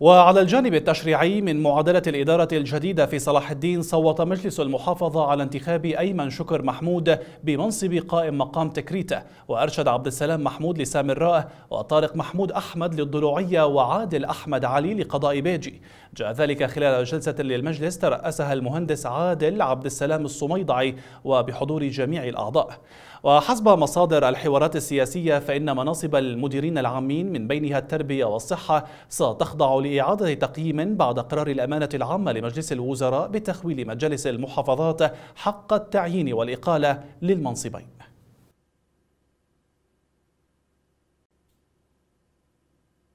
وعلى الجانب التشريعي من معادلة الإدارة الجديدة في صلاح الدين صوت مجلس المحافظة على انتخاب أيمن شكر محمود بمنصب قائم مقام تكريتة وأرشد عبد السلام محمود لسامراء وطارق محمود أحمد للضلوعية وعادل أحمد علي لقضاء بيجي جاء ذلك خلال جلسة للمجلس ترأسها المهندس عادل عبد السلام الصميضعي وبحضور جميع الأعضاء وحسب مصادر الحوارات السياسية فإن مناصب المديرين العامين من بينها التربية والصحة ستخضع لإعادة تقييم بعد قرار الأمانة العامة لمجلس الوزراء بتخويل مجالس المحافظات حق التعيين والإقالة للمنصبين